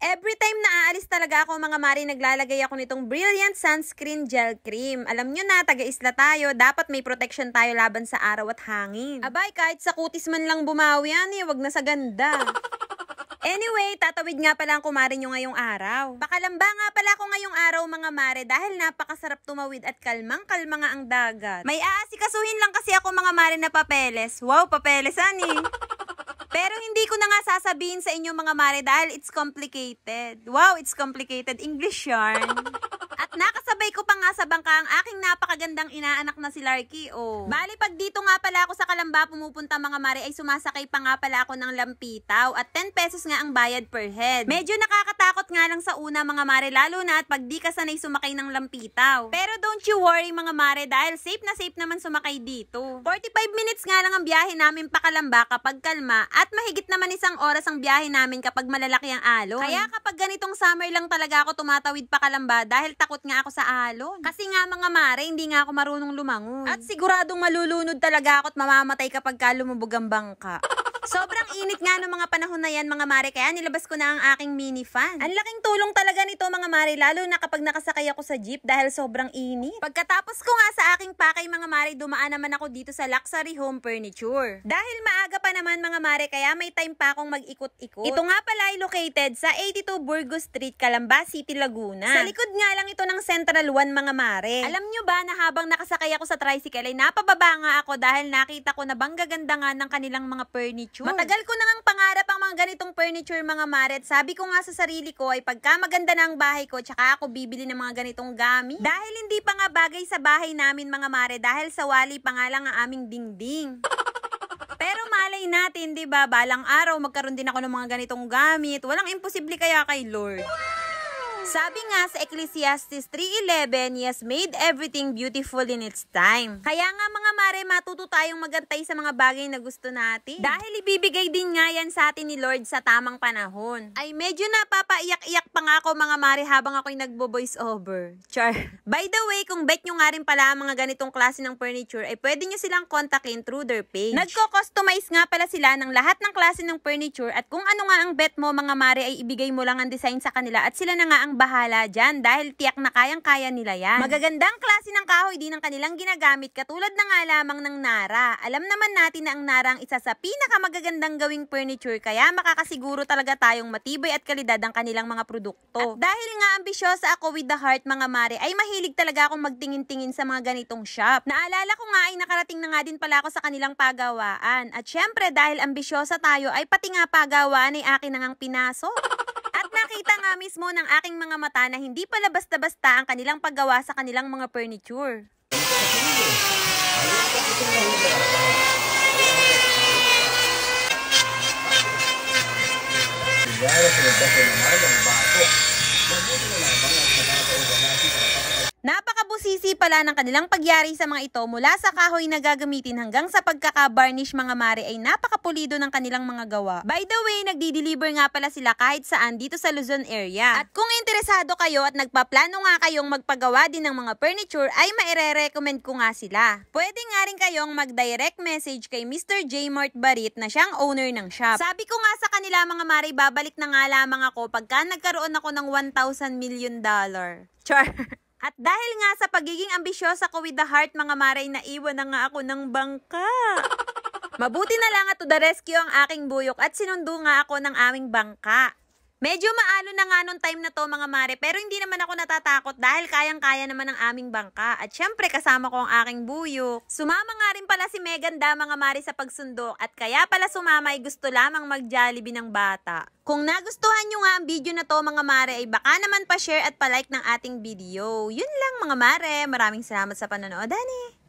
Every time na aalis talaga ako mga mari, naglalagay ako nitong Brilliant Sunscreen Gel Cream. Alam nyo na, taga-isla tayo, dapat may protection tayo laban sa araw at hangin. Abay, kahit sa kutis man lang bumawi yan eh, wag na sa ganda. Anyway, tatawid nga pala ang kumare nyo ngayong araw. Pakalamba nga pala ako ngayong araw mga mare dahil napakasarap tumawid at kalmang-kalma ang dagat. May aasikasuhin lang kasi ako mga mare na papeles. Wow, papelesan eh. Pero hindi ko na nga sasabihin sa inyo mga mare dahil it's complicated. Wow, it's complicated. English yarn. Kasabay ko pa nga sa bangka ang aking napakagandang inaanak na si Larky, oh. Bali, pag dito nga pala ako sa Kalamba pumupunta mga mare ay sumasakay pa nga pala ako ng lampitaw at 10 pesos nga ang bayad per head. Medyo nakakatakot nga lang sa una mga mare lalo na at pag di ka sanay sumakay ng lampitaw. Pero don't you worry mga mare dahil safe na safe naman sumakay dito. 45 minutes nga lang ang biyahe namin pa Kalamba kapag kalma at mahigit naman isang oras ang biyahe namin kapag malalaki ang alon. Kaya kapag ganitong summer lang talaga ako tumatawid pa Kalamba dahil takot nga ako sa maalon. Kasi nga mga mare, hindi nga ako marunong lumangon. At siguradong malulunod talaga ako at mamamatay kapag ka lumubog ang bangka. Sobrang init nga ng mga panahon na yan, mga mare, kaya nilabas ko na ang aking mini fan. Ang laking tulong talaga nito, mga mare, lalo na kapag nakasakay ako sa jeep dahil sobrang init. Pagkatapos ko nga sa aking pakay, mga mare, dumaan naman ako dito sa luxury home furniture. Dahil maaga pa naman, mga mare, kaya may time pa akong mag-ikot-ikot. Ito nga pala ay located sa 82 Burgos Street, Calamba City, Laguna. Sa likod nga lang ito ng Central 1, mga mare. Alam nyo ba na habang nakasakay ako sa tricycle ay napababa nga ako dahil nakita ko na banggaganda nga ng kanilang mga furniture furniture. Matagal ko nang pangarap ang mga ganitong furniture mga maret. Sabi ko nga sa sarili ko ay pagka maganda na ang bahay ko, tsaka ako bibili ng mga ganitong gamit. Dahil hindi pa nga bagay sa bahay namin mga mare, dahil sa wali pa nga lang ang aming dingding. Pero malay natin, 'di ba? Balang araw magkaroon din ako ng mga ganitong gamit. Walang imposible kaya kay Lord. Wow! Sabi nga sa Ecclesiastes 3.11, He has made everything beautiful in its time. Kaya nga mga mare, matuto tayong magantay sa mga bagay na gusto natin. Dahil ibibigay din nga yan sa atin ni Lord sa tamang panahon. Ay medyo napapaiyak-iyak pa nga ako mga mare habang ako'y nagbo-voice over. Char. By the way, kung bet nyo nga rin pala ang mga ganitong klase ng furniture, ay eh, pwede nyo silang kontakin through their page. Nagko-customize nga pala sila ng lahat ng klase ng furniture at kung ano nga ang bet mo mga mare ay ibigay mo lang ang design sa kanila at sila na nga ang bahala dyan dahil tiyak na kayang-kaya nila yan. Hmm. Magagandang klase ng kahoy din ang kanilang ginagamit katulad na nga lamang ng Nara. Alam naman natin na ang Nara ang isa sa pinakamagagandang gawing furniture kaya makakasiguro talaga tayong matibay at kalidad ang kanilang mga produkto. At dahil nga ambisyosa ako with the heart mga mare ay mahilig talaga akong magtingin-tingin sa mga ganitong shop. Naalala ko nga ay nakarating na nga din pala ako sa kanilang pagawaan. At syempre dahil ambisyosa tayo ay pati nga pagawaan ay akin na ngang pinaso. Nakita nga mismo ng aking mga mata na hindi pala basta-basta ang kanilang paggawa sa kanilang mga furniture. Abusisi pala ng kanilang pagyari sa mga ito mula sa kahoy na gagamitin hanggang sa pagkakabarnish mga mare ay napakapulido ng kanilang mga gawa. By the way, nagdi-deliver nga pala sila kahit saan dito sa Luzon area. At kung interesado kayo at nagpaplano nga kayong magpagawa din ng mga furniture ay maire-recommend ko nga sila. Pwede nga rin kayong mag-direct message kay Mr. J. Mart Barit na siyang owner ng shop. Sabi ko nga sa kanila mga mare babalik na nga lamang ako pagka nagkaroon ako ng 1,000 million dollar. Char! At dahil nga sa pagiging ambisyosa ko with the heart, mga maray, naiwan na nga ako ng bangka. Mabuti na lang at to the rescue ang aking buyok at sinundo nga ako ng aming bangka. Medyo maalo na nga nung time na to mga mare, pero hindi naman ako natatakot dahil kayang-kaya naman ang aming bangka. At syempre kasama ko ang aking buyok. Sumama nga rin pala si Megan da mga mare sa pagsundo at kaya pala sumama ay gusto lamang mag-jollibee ng bata. Kung nagustuhan nyo nga ang video na to mga mare ay baka naman pa-share at pa-like ng ating video. Yun lang mga mare, maraming salamat sa panonood. Dani!